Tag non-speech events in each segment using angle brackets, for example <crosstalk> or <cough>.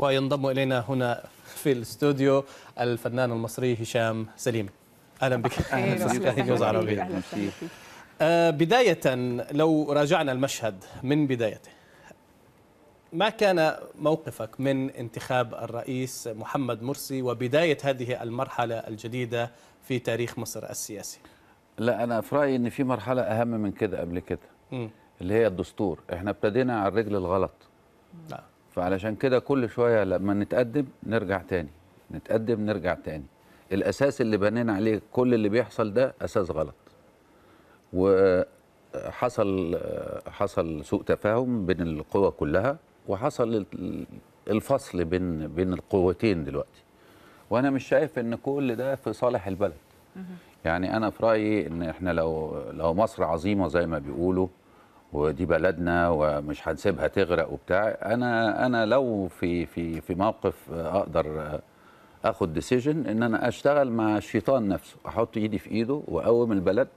وينضم إلينا هنا في الاستوديو الفنان المصري هشام سليم أهلا بك أهلا بك أهلا آه، بداية لو راجعنا المشهد من بدايته ما كان موقفك من انتخاب الرئيس محمد مرسي وبداية هذه المرحلة الجديدة في تاريخ مصر السياسي لا أنا في رأيي أن في مرحلة أهم من كده قبل كده م. اللي هي الدستور احنا ابتدينا على الرجل الغلط لا. نعم. فعلشان كده كل شويه لما نتقدم نرجع تاني نتقدم نرجع تاني الاساس اللي بنينا عليه كل اللي بيحصل ده اساس غلط وحصل حصل سوء تفاهم بين القوى كلها وحصل الفصل بين بين القوتين دلوقتي وانا مش شايف ان كل ده في صالح البلد يعني انا في رايي ان احنا لو لو مصر عظيمه زي ما بيقولوا ودي بلدنا ومش هنسيبها تغرق وبتاع انا انا لو في في في موقف اقدر اخد ديسيجن ان انا اشتغل مع الشيطان نفسه احط ايدي في ايده واقوم البلد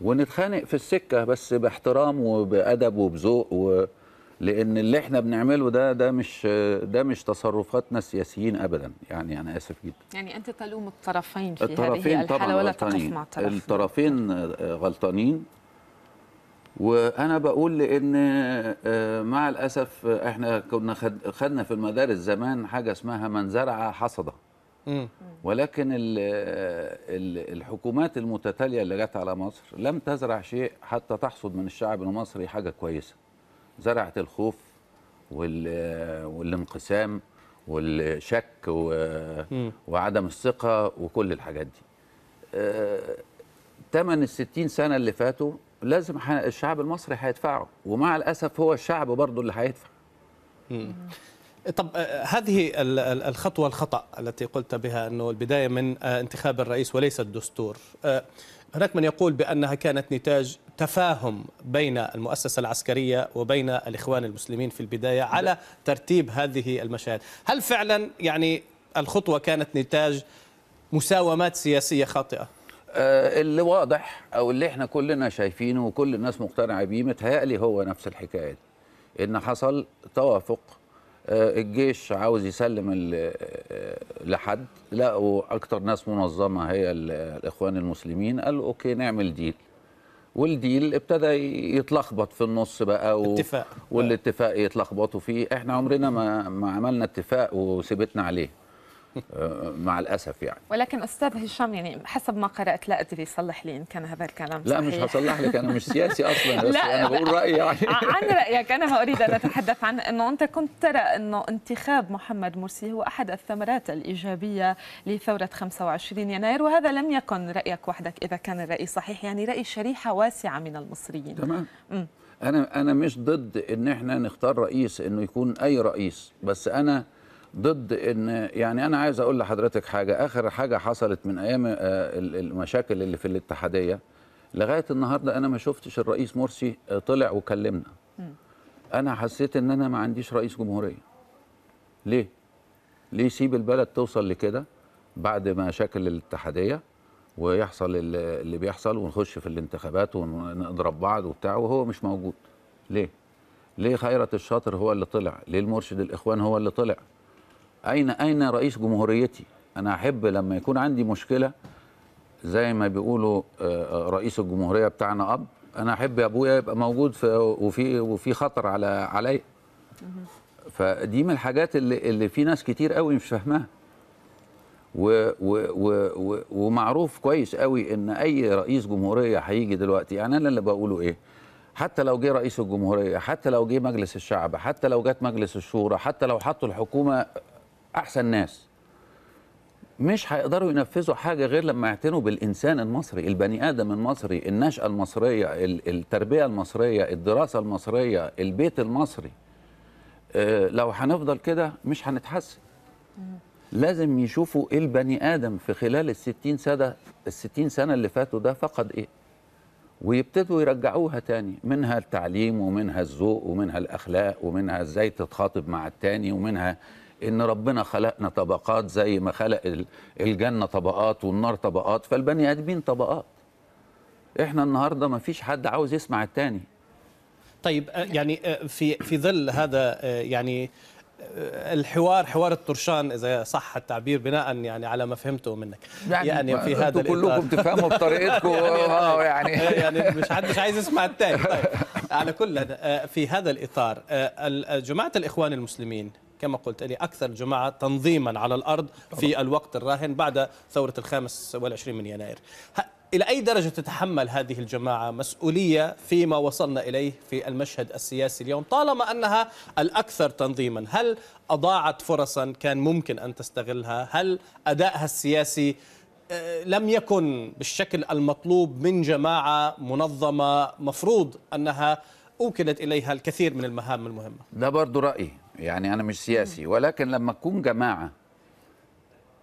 ونتخانق في السكه بس باحترام وبادب وبذوق و... لان اللي احنا بنعمله ده ده مش ده مش تصرفاتنا السياسيين ابدا يعني انا اسف جدا يعني انت تلوم الطرفين في الطرفين هذه الحاله ولا تقف مع الطرفين الطرفين غلطانين وانا بقول لان آه، مع الاسف احنا كنا خدنا في المدارس زمان حاجه اسمها من زرع حصد ولكن الحكومات المتتاليه اللي جت على مصر لم تزرع شيء حتى تحصد من الشعب المصري حاجه كويسه زرعت الخوف والانقسام والشك وعدم الثقه وكل الحاجات دي آه، تمن الستين سنه اللي فاتوا لازم الشعب المصري هيدفعه ومع الاسف هو الشعب برضه اللي هيدفع طب آه، هذه الخطوة الخطأ التي قلت بها أنه البداية من آه، انتخاب الرئيس وليس الدستور آه، هناك من يقول بأنها كانت نتاج تفاهم بين المؤسسة العسكرية وبين الإخوان المسلمين في البداية على ترتيب هذه المشاهد هل فعلا يعني الخطوة كانت نتاج مساومات سياسية خاطئة؟ آه، اللي واضح او اللي احنا كلنا شايفينه وكل الناس مقتنعه بيه متهيألي هو نفس الحكايه دي ان حصل توافق آه، الجيش عاوز يسلم آه، لحد لقوا اكتر ناس منظمه هي الاخوان المسلمين قالوا اوكي نعمل ديل والديل ابتدى يتلخبط في النص بقى و... اتفاق والاتفاق يتلخبطوا فيه احنا عمرنا ما ما عملنا اتفاق وسبتنا عليه آه، مع الاسف يعني ولكن استاذ هشام يعني حسب ما قرات لا ادري صلح لي ان كان هذا الكلام صحيح لا مش هصلح لك انا مش سياسي <laughs> اصلا بس انا بقول رايي يعني عن رايك انا ما اريد ان اتحدث عن انه انت كنت ترى انه انتخاب محمد مرسي هو احد الثمرات الايجابيه لثوره 25 يناير وهذا لم يكن رايك وحدك اذا كان الراي صحيح يعني راي شريحه واسعه من المصريين تمام انا انا مش ضد ان احنا نختار رئيس انه يكون اي رئيس بس انا ضد ان يعني انا عايز اقول لحضرتك حاجه اخر حاجه حصلت من ايام آه، المشاكل اللي في الاتحاديه لغايه النهارده انا ما شفتش الرئيس مرسي آه، طلع وكلمنا انا حسيت ان انا ما عنديش رئيس جمهوريه ليه ليه يسيب البلد توصل لكده بعد ما شكل الاتحاديه ويحصل اللي بيحصل ونخش في الانتخابات ونضرب بعض وبتاع وهو مش موجود ليه ليه خيرت الشاطر هو اللي طلع ليه المرشد الاخوان هو اللي طلع أين أين رئيس جمهوريتي؟ أنا أحب لما يكون عندي مشكلة زي ما بيقولوا آه، آه، رئيس الجمهورية بتاعنا أب أنا أحب أبويا يبقى موجود في وفي وفي خطر على عليا فدي من الحاجات اللي اللي في ناس كتير قوي مش فاهماها و و و و ومعروف كويس قوي ان اي رئيس جمهوريه هيجي دلوقتي يعني انا اللي بقوله ايه حتى لو جه رئيس الجمهوريه حتى لو جه مجلس الشعب حتى لو جت مجلس الشورى حتى لو حطوا الحكومه احسن ناس مش هيقدروا ينفذوا حاجه غير لما يعتنوا بالانسان المصري البني ادم المصري النشاه المصريه التربيه المصريه الدراسه المصريه البيت المصري آه، لو هنفضل كده مش هنتحسن لازم يشوفوا ايه البني ادم في خلال 60 سنه 60 سنه اللي فاتوا ده فقد ايه ويبتدوا يرجعوها تاني منها التعليم ومنها الذوق ومنها الاخلاق ومنها ازاي تتخاطب مع التاني ومنها ان ربنا خلقنا طبقات زي ما خلق الجنه طبقات والنار طبقات فالبني ادمين طبقات احنا النهارده ما فيش حد عاوز يسمع التاني طيب آه، يعني آه، في في ظل هذا آه، يعني الحوار حوار الطرشان اذا صح التعبير بناء يعني على ما فهمته منك يعني, يعني في هذا كلكم تفهموا بطريقتكم <laughs> يعني،, يعني يعني, يعني مش حدش عايز يسمع التاني طيب على كل في هذا الاطار جماعه الاخوان المسلمين كما قلت لي أكثر جماعة تنظيما على الأرض في الوقت الراهن بعد ثورة الخامس والعشرين من يناير إلى أي درجة تتحمل هذه الجماعة مسؤولية فيما وصلنا إليه في المشهد السياسي اليوم طالما أنها الأكثر تنظيما هل أضاعت فرصا كان ممكن أن تستغلها هل أدائها السياسي آه، لم يكن بالشكل المطلوب من جماعة منظمة مفروض أنها أوكلت إليها الكثير من المهام المهمة ده برضو رأيي يعني أنا مش سياسي ولكن لما تكون جماعة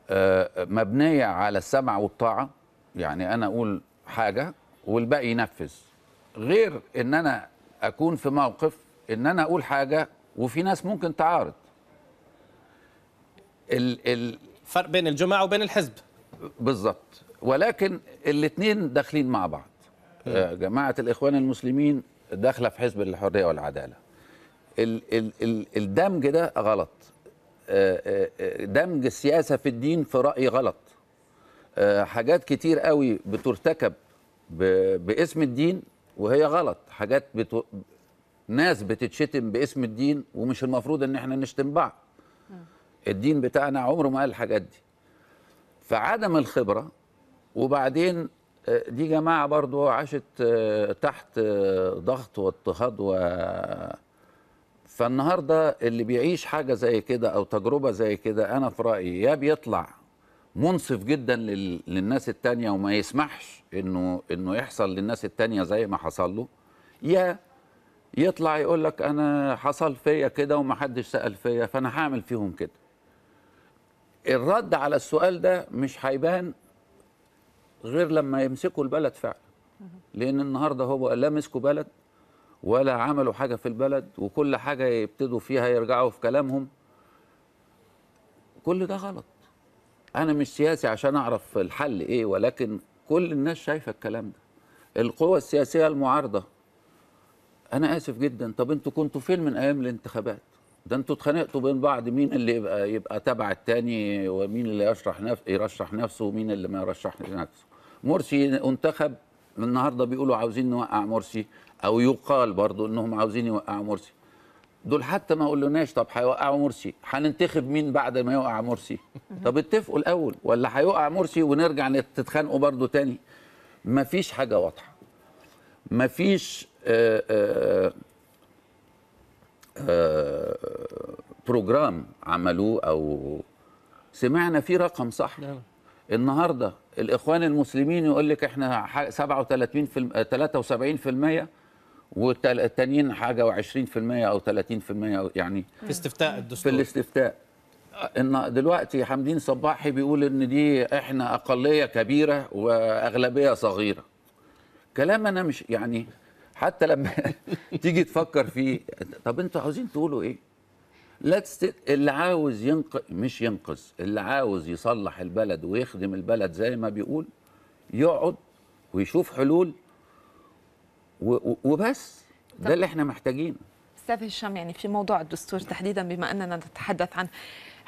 آه، مبنية على السمع والطاعة يعني أنا أقول حاجة والباقي ينفذ غير إن أنا أكون في موقف إن أنا أقول حاجة وفي ناس ممكن تعارض ال ال فرق بين الجماعة وبين الحزب بالظبط ولكن الاثنين داخلين مع بعض آه، جماعة الإخوان المسلمين داخلة في حزب الحرية والعدالة ال ال ال الدمج ده غلط آه، آه، آه، دمج السياسه في الدين في رايي غلط حاجات كتير قوي بترتكب باسم الدين وهي غلط حاجات بتو... ناس بتتشتم باسم الدين ومش المفروض ان احنا نشتم بعض الدين بتاعنا عمره ما قال الحاجات دي فعدم الخبره وبعدين دي جماعه برضو عاشت تحت ضغط واضطهاد و فالنهارده اللي بيعيش حاجه زي كده او تجربه زي كده انا في رايي يا بيطلع منصف جدا لل... للناس التانية وما يسمحش انه انه يحصل للناس التانية زي ما حصل له يا يطلع يقول لك انا حصل فيا كده ومحدش سال فيا فانا هعمل فيهم كده الرد على السؤال ده مش هيبان غير لما يمسكوا البلد فعلا لان النهارده هو لا مسكوا بلد ولا عملوا حاجة في البلد وكل حاجة يبتدوا فيها يرجعوا في كلامهم كل ده غلط أنا مش سياسي عشان أعرف الحل إيه ولكن كل الناس شايفة الكلام ده القوى السياسية المعارضة أنا آسف جدا طب أنتوا كنتوا فين من أيام الانتخابات ده انتوا اتخانقتوا بين بعض مين اللي يبقى يبقى تبع التاني ومين اللي يشرح نفس يرشح نفسه ومين اللي ما يرشحش نفسه مرسي انتخب النهارده بيقولوا عاوزين نوقع مرسي او يقال برضو انهم عاوزين يوقعوا مرسي دول حتى ما قلناش طب هيوقعوا مرسي هننتخب مين بعد ما يوقع مرسي <laughs> طب اتفقوا الاول ولا هيوقع مرسي ونرجع تتخانقوا برضو تاني مفيش حاجه واضحه مفيش آه، آه، آه، بروجرام عملوه او سمعنا فيه رقم صح النهارده الاخوان المسلمين يقول لك احنا 37 73% والتانيين حاجه و20% او 30% أو يعني في استفتاء الدستور في الاستفتاء ان دلوقتي حمدين صباحي بيقول ان دي احنا اقليه كبيره واغلبيه صغيره كلام انا مش يعني حتى لما <laughs> تيجي تفكر فيه طب انتوا عاوزين تقولوا ايه لا تست... اللي عاوز ينقذ مش ينقذ اللي عاوز يصلح البلد ويخدم البلد زي ما بيقول يقعد ويشوف حلول وبس ده اللي احنا محتاجينه استاذ هشام يعني في موضوع الدستور تحديدا بما اننا نتحدث عنه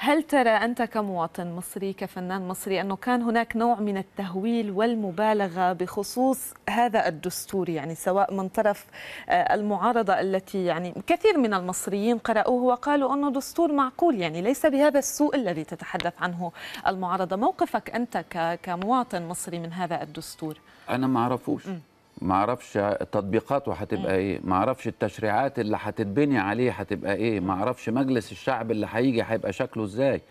هل ترى انت كمواطن مصري كفنان مصري انه كان هناك نوع من التهويل والمبالغه بخصوص هذا الدستور يعني سواء من طرف آه، المعارضه التي يعني كثير من المصريين قرأوه وقالوا انه دستور معقول يعني ليس بهذا السوء الذي تتحدث عنه المعارضه موقفك انت كمواطن مصري من هذا الدستور انا ما اعرفوش ما اعرفش تطبيقاته هتبقى ايه ما اعرفش التشريعات اللي هتتبني عليه هتبقى ايه ما اعرفش مجلس الشعب اللي هيجي هيبقى شكله ازاي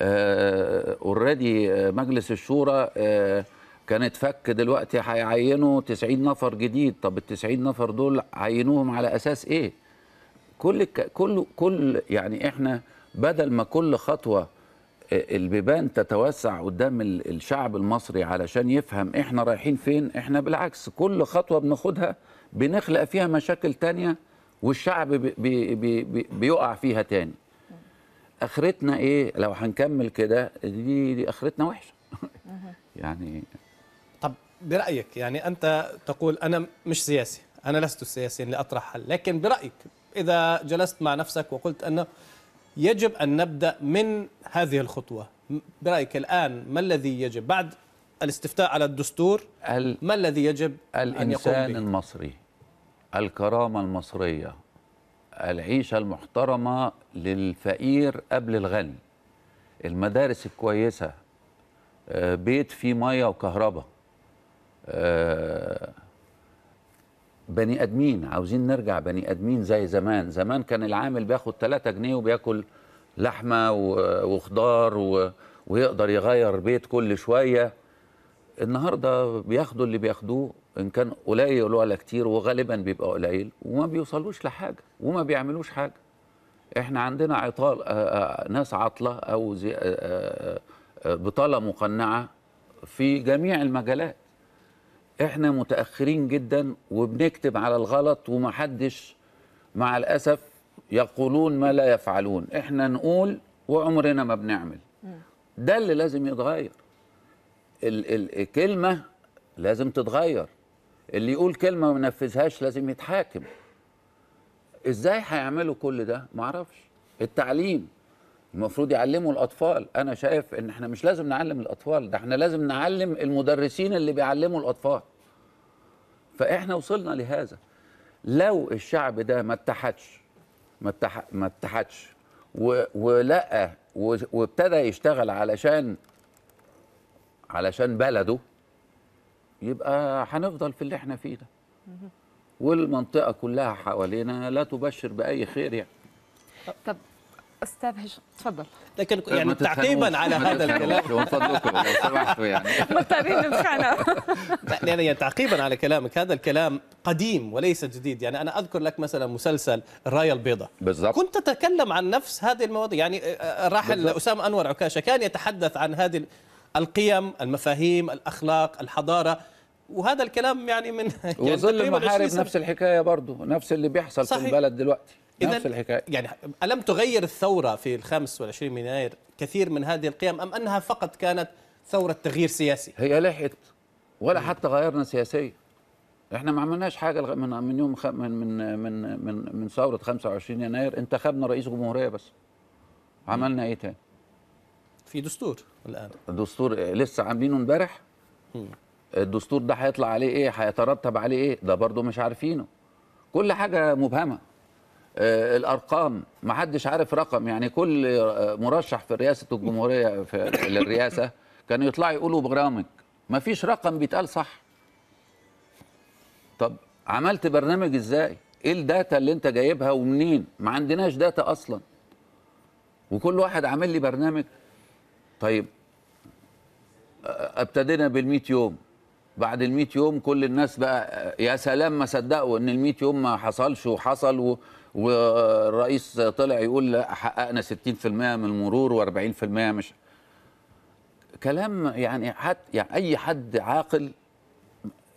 اوريدي آه،, آه مجلس الشورى آه كانت فك دلوقتي هيعينوا 90 نفر جديد طب ال 90 نفر دول عينوهم على اساس ايه كل كل كل يعني احنا بدل ما كل خطوه البيبان تتوسع قدام الشعب المصري علشان يفهم احنا رايحين فين احنا بالعكس كل خطوه بناخدها بنخلق فيها مشاكل تانية والشعب بي بي بي بيقع فيها تاني اخرتنا ايه لو هنكمل كده دي, دي اخرتنا وحشه <laughs> يعني طب برايك يعني انت تقول انا مش سياسي انا لست سياسيا لاطرح حل لكن برايك اذا جلست مع نفسك وقلت انه يجب أن نبدأ من هذه الخطوة برأيك الآن ما الذي يجب بعد الاستفتاء على الدستور ما الذي يجب الإنسان أن يقوم به؟ المصري الكرامة المصرية العيشة المحترمة للفقير قبل الغني المدارس الكويسة آه، بيت فيه مية وكهرباء آه، بني ادمين عاوزين نرجع بني ادمين زي زمان زمان كان العامل بياخد 3 جنيه وبياكل لحمه وخضار و... ويقدر يغير بيت كل شويه النهارده بياخدوا اللي بياخدوه ان كان قليل ولا كتير وغالبا بيبقى قليل وما بيوصلوش لحاجه وما بيعملوش حاجه احنا عندنا عطال آه، آه، ناس عطله او آه، بطاله مقنعه في جميع المجالات احنا متاخرين جدا وبنكتب على الغلط ومحدش مع الاسف يقولون ما لا يفعلون احنا نقول وعمرنا ما بنعمل ده اللي لازم يتغير ال الكلمه لازم تتغير اللي يقول كلمه ما ينفذهاش لازم يتحاكم ازاي هيعملوا كل ده معرفش التعليم المفروض يعلموا الاطفال انا شايف ان احنا مش لازم نعلم الاطفال ده احنا لازم نعلم المدرسين اللي بيعلموا الاطفال فاحنا وصلنا لهذا لو الشعب ده ما اتحدش ما متح... اتحدش و... ولقى و... وابتدى يشتغل علشان علشان بلده يبقى هنفضل في اللي احنا فيه ده والمنطقه كلها حوالينا لا تبشر باي خير يعني طب استاذ هشام تفضل لكن يعني تعقيبا على هذا الكلام من فضلكم لو سمحتوا يعني <laughs> مضطرين انا يعني تعقيبا على كلامك هذا الكلام قديم وليس جديد يعني انا اذكر لك مثلا مسلسل الرايه البيضاء بالضبط كنت تتكلم عن نفس هذه المواضيع يعني الراحل آه، آه، اسامه انور عكاشه كان يتحدث عن هذه القيم المفاهيم الاخلاق الحضاره وهذا الكلام يعني من <laughs> يعني وظل المحارب نفس الحكايه برضه نفس اللي بيحصل صحيح. في البلد دلوقتي إذا يعني ألم تغير الثورة في الخامس والعشرين من يناير كثير من هذه القيم أم أنها فقط كانت ثورة تغيير سياسي؟ هي لحقت ولا حتى غيرنا سياسيا احنا ما عملناش حاجه من من يوم من من من من من ثوره 25 يناير انتخبنا رئيس جمهوريه بس عملنا ايه تاني في دستور الان دستور لسه عاملينه امبارح الدستور ده هيطلع عليه ايه هيترتب عليه ايه ده برضه مش عارفينه كل حاجه مبهمه آه، الارقام ما حدش عارف رقم يعني كل مرشح في رئاسه الجمهوريه في <laughs> للرئاسه كانوا يطلعوا يقولوا برامج ما فيش رقم بيتقال صح طب عملت برنامج ازاي ايه الداتا اللي انت جايبها ومنين ما عندناش داتا اصلا وكل واحد عامل لي برنامج طيب ابتدينا بال100 يوم بعد ال100 يوم كل الناس بقى يا سلام ما صدقوا ان ال100 يوم ما حصلش وحصل و... والرئيس طلع يقول لا حققنا 60% من المرور و40% مش كلام يعني حتى يعني اي حد عاقل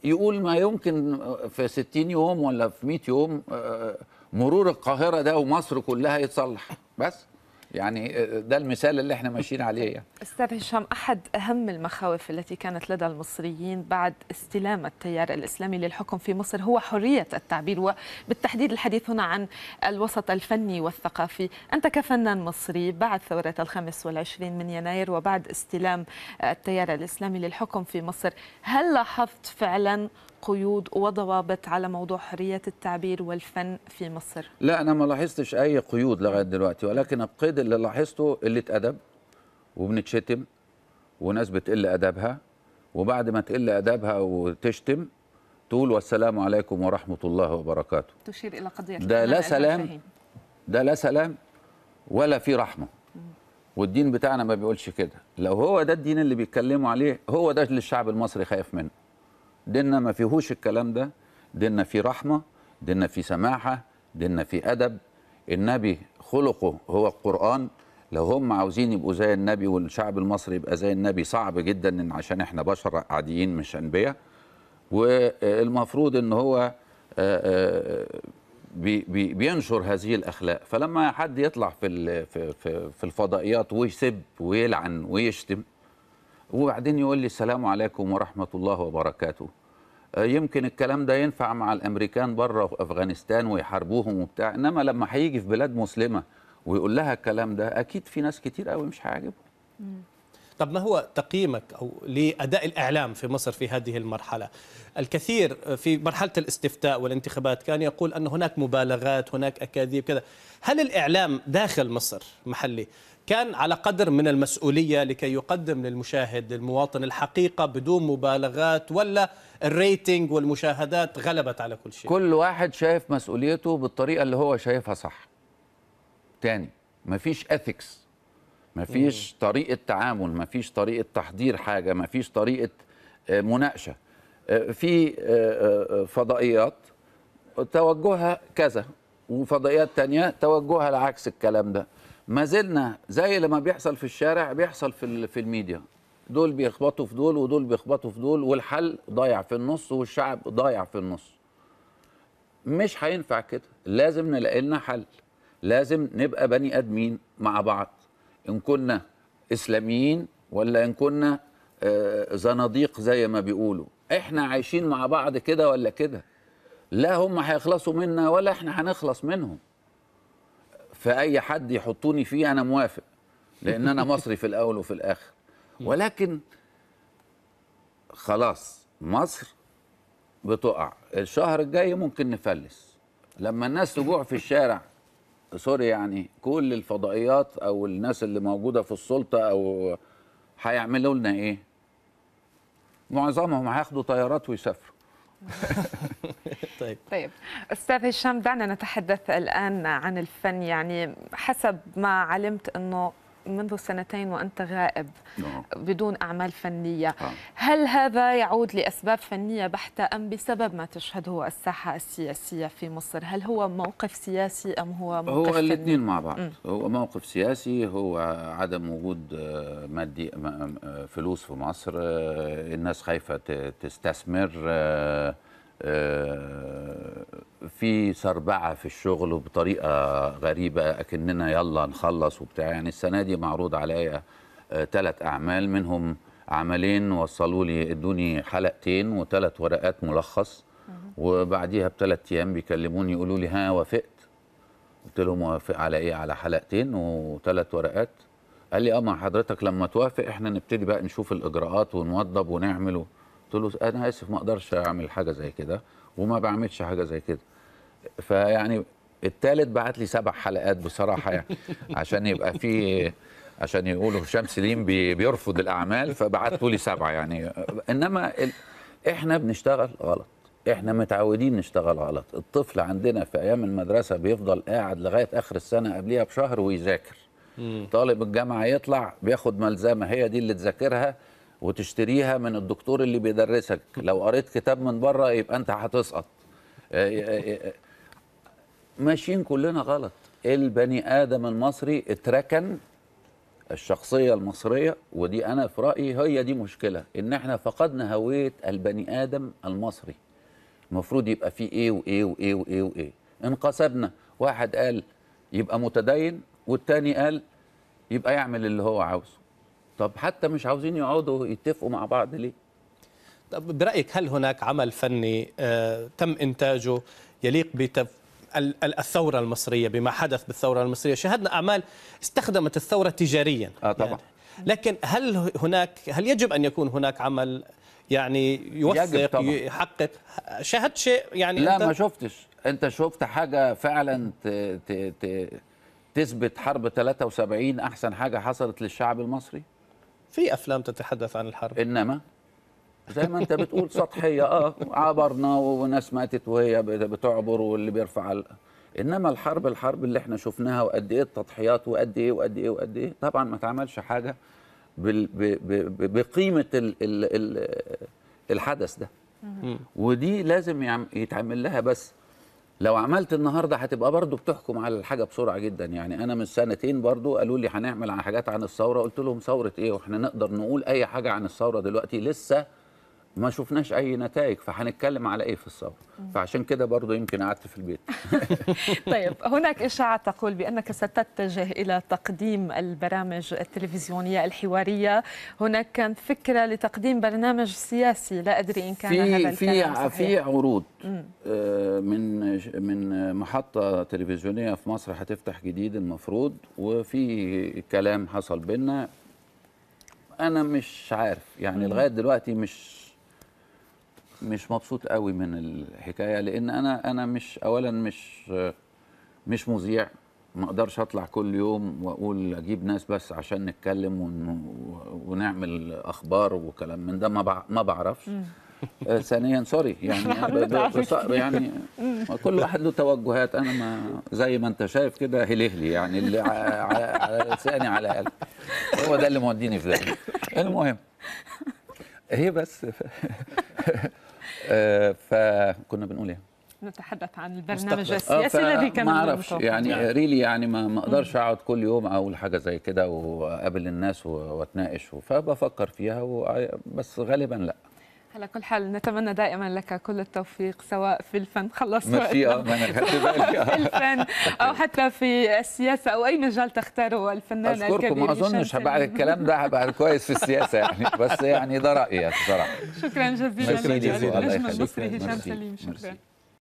يقول ما يمكن في 60 يوم ولا في 100 يوم آه، مرور القاهره ده ومصر كلها يتصلح بس يعني ده المثال اللي احنا ماشيين عليه يعني. استاذ هشام احد اهم المخاوف التي كانت لدى المصريين بعد استلام التيار الاسلامي للحكم في مصر هو حريه التعبير وبالتحديد الحديث هنا عن الوسط الفني والثقافي انت كفنان مصري بعد ثوره ال 25 من يناير وبعد استلام التيار الاسلامي للحكم في مصر هل لاحظت فعلا قيود وضوابط على موضوع حرية التعبير والفن في مصر؟ لا أنا ما لاحظتش أي قيود لغاية دلوقتي ولكن القيد اللي لاحظته قلة أدب وبنتشتم وناس بتقل أدبها وبعد ما تقل أدبها وتشتم تقول والسلام عليكم ورحمة الله وبركاته تشير إلى قضية ده لا سلام ده لا سلام ولا في رحمة والدين بتاعنا ما بيقولش كده لو هو ده الدين اللي بيتكلموا عليه هو ده اللي الشعب المصري خايف منه ديننا ما فيهوش الكلام ده ديننا فيه رحمة ديننا فيه سماحة ديننا فيه أدب النبي خلقه هو القرآن لو هم عاوزين يبقوا زي النبي والشعب المصري يبقى زي النبي صعب جدا إن عشان احنا بشر عاديين مش أنبياء والمفروض إن هو آه، آه، بينشر هذه الاخلاق فلما حد يطلع في في في الفضائيات ويسب ويلعن ويشتم وبعدين يقول لي السلام عليكم ورحمه الله وبركاته آه، يمكن الكلام ده ينفع مع الامريكان بره في افغانستان ويحاربوهم وبتاع انما لما هيجي في بلاد مسلمه ويقول لها الكلام ده اكيد في ناس كتير قوي مش هيعجبهم طب ما هو تقييمك أو لأداء الإعلام في مصر في هذه المرحلة الكثير في مرحلة الاستفتاء والانتخابات كان يقول أن هناك مبالغات هناك أكاذيب كذا هل الإعلام داخل مصر محلي كان على قدر من المسؤولية لكي يقدم للمشاهد للمواطن الحقيقة بدون مبالغات ولا الريتنج والمشاهدات غلبت على كل شيء كل واحد شايف مسؤوليته بالطريقة اللي هو شايفها صح تاني مفيش اثكس ما فيش طريقه تعامل ما فيش طريقه تحضير حاجه ما فيش طريقه آه، مناقشه آه، في آه، فضائيات توجهها كذا وفضائيات تانية توجهها العكس الكلام ده ما زلنا زي لما بيحصل في الشارع بيحصل في في الميديا دول بيخبطوا في دول ودول بيخبطوا في دول والحل ضايع في النص والشعب ضايع في النص مش هينفع كده لازم نلاقي لنا حل لازم نبقى بني ادمين مع بعض إن كنا إسلاميين ولا إن كنا آه، زناديق زي ما بيقولوا إحنا عايشين مع بعض كده ولا كده لا هم هيخلصوا منا ولا إحنا هنخلص منهم فأي حد يحطوني فيه أنا موافق لأن أنا مصري في الأول وفي الآخر ولكن خلاص مصر بتقع الشهر الجاي ممكن نفلس لما الناس تجوع في الشارع سوري يعني كل الفضائيات او الناس اللي موجوده في السلطه او هيعملوا لنا ايه؟ معظمهم هياخدوا طيارات ويسافروا <laughs> طيب طيب استاذ هشام دعنا نتحدث الان عن الفن يعني حسب ما علمت انه منذ سنتين وأنت غائب نعم. بدون أعمال فنية آه. هل هذا يعود لأسباب فنية بحتة أم بسبب ما تشهده الساحة السياسية في مصر هل هو موقف سياسي أم هو موقف هو الاثنين مع بعض م. هو موقف سياسي هو عدم وجود آه، مادي آه، فلوس في مصر الناس خايفة تستثمر آه، في سربعه في الشغل وبطريقة غريبه اكننا يلا نخلص وبتاع يعني السنه دي معروض عليا ثلاث آه، اعمال منهم عملين وصلوا لي ادوني حلقتين وثلاث ورقات ملخص وبعديها بثلاث ايام بيكلموني يقولوا لي ها وافقت قلت لهم وافق على ايه على حلقتين وثلاث ورقات قال لي اه مع حضرتك لما توافق احنا نبتدي بقى نشوف الاجراءات ونوضب ونعمل قلت له انا اسف ما اقدرش اعمل حاجه زي كده وما بعملش حاجه زي كده فيعني الثالث بعت لي سبع حلقات بصراحه يعني <laughs> عشان يبقى في <laughs> عشان يقولوا هشام سليم بيرفض الاعمال فبعتوا لي سبعه يعني انما ال... احنا بنشتغل غلط احنا متعودين نشتغل غلط الطفل عندنا في ايام المدرسه بيفضل قاعد لغايه اخر السنه قبليها بشهر ويذاكر طالب الجامعه يطلع بياخد ملزمه هي دي اللي تذاكرها وتشتريها من الدكتور اللي بيدرسك لو قريت كتاب من بره يبقى انت هتسقط آه، آه، آه، ماشيين كلنا غلط البني ادم المصري اتركن الشخصيه المصريه ودي انا في رايي هي دي مشكله ان احنا فقدنا هويه البني ادم المصري المفروض يبقى فيه ايه وايه وايه وايه وايه انقسمنا واحد قال يبقى متدين والتاني قال يبقى يعمل اللي هو عاوزه طب حتى مش عاوزين يقعدوا يتفقوا مع بعض ليه؟ طب برأيك هل هناك عمل فني آه، تم إنتاجه يليق بتف... الثورة المصرية بما حدث بالثورة المصرية شاهدنا أعمال استخدمت الثورة تجاريا آه طبعا يعني لكن هل هناك هل يجب أن يكون هناك عمل يعني يوثق يحقق شاهدت شيء يعني لا أنت... ما شفتش أنت شفت حاجة فعلا تثبت حرب 73 أحسن حاجة حصلت للشعب المصري في افلام تتحدث عن الحرب انما زي ما انت بتقول سطحيه اه عبرنا وناس ماتت وهي بتعبر واللي بيرفع ال... انما الحرب الحرب اللي احنا شفناها وقد ايه التضحيات وقد ايه وقد ايه وقد ايه طبعا ما اتعملش حاجه بال... ب... ب... بقيمه ال... ال... الحدث ده ودي لازم يتعمل لها بس لو عملت النهارده هتبقى برضو بتحكم على الحاجه بسرعه جدا يعني انا من سنتين برضو قالوا لي هنعمل عن حاجات عن الثوره قلت لهم ثوره ايه واحنا نقدر نقول اي حاجه عن الثوره دلوقتي لسه ما شفناش اي نتائج فهنتكلم على ايه في الثوره فعشان كده برضه يمكن قعدت في البيت <laughs> طيب هناك اشاعه تقول بانك ستتجه الى تقديم البرامج التلفزيونيه الحواريه هناك كان فكره لتقديم برنامج سياسي لا ادري ان كان في هذا في في عروض آه، من من محطه تلفزيونيه في مصر هتفتح جديد المفروض وفي كلام حصل بينا انا مش عارف يعني لغايه دلوقتي مش مش مبسوط قوي من الحكايه لان انا انا مش اولا مش مش مذيع ما اقدرش اطلع كل يوم واقول اجيب ناس بس عشان نتكلم ونعمل اخبار وكلام من ده ما ما بعرفش آه، ثانيا سوري يعني <laughs> يعني كل واحد له توجهات انا ما <laughs> زي ما انت شايف كده هلهلي يعني اللي على لساني على قلبي هو ده اللي موديني في ده المهم هي بس آه، فكنا بنقول ايه؟ نتحدث عن البرنامج آه، السياسي الذي كان ما اعرفش يعني ريلي نعم. يعني ما ما اقدرش اقعد كل يوم اقول حاجه زي كده واقابل الناس واتناقش فبفكر فيها بس غالبا لا على كل حال نتمنى دائما لك كل التوفيق سواء في الفن خلص آه، ما في الفن <laughs> او حتى في السياسه او اي مجال تختاره الفنان الكبير ما اظنش بعد الكلام ده هبقى كويس في السياسه يعني بس يعني ده رايي يعني بصراحه شكرا جزيلا شكرا جزيلا الله يخليك هشام سليم شكرا